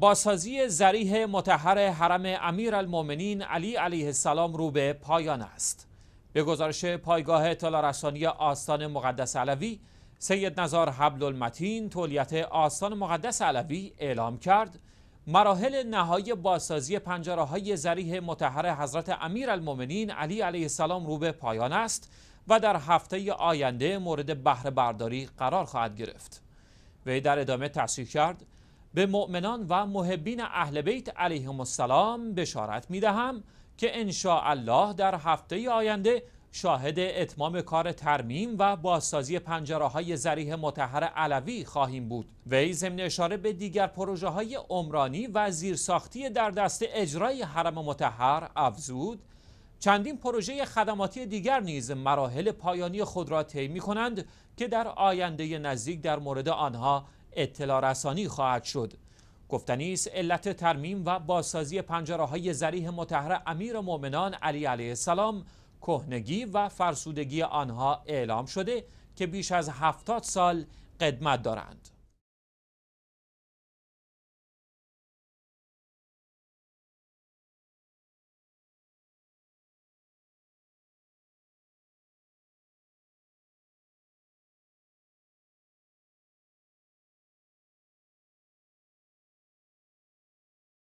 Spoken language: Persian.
باسازی زریح متحر حرم امیر المومنین علی علیه السلام رو به پایان است. به گزارش پایگاه اطلاع آستان مقدس علوی، سید نظار حبل المتین تولیت آستان مقدس علوی اعلام کرد مراحل نهایی بازسازی پنجره های زریح متحر حضرت امیر المومنین علی علیه السلام رو به پایان است و در هفته آینده مورد بهره برداری قرار خواهد گرفت. وی در ادامه تصریح کرد به مؤمنان و محبین اهل بیت علیهم السلام بشارت می دهم که الله در هفته آینده شاهد اتمام کار ترمیم و بازسازی پنجره های زریح متحر علوی خواهیم بود وی ضمن اشاره به دیگر پروژه های عمرانی و زیرساختی در دست اجرای حرم متحر افزود چندین پروژه خدماتی دیگر نیز مراحل پایانی خود را طی می کنند که در آینده نزدیک در مورد آنها اطلاع رسانی خواهد شد گفتنی است علت ترمیم و بازسازی پنجره های زریح متحر امیر مؤمنان علی علیه السلام کهنگی و فرسودگی آنها اعلام شده که بیش از هفتاد سال قدمت دارند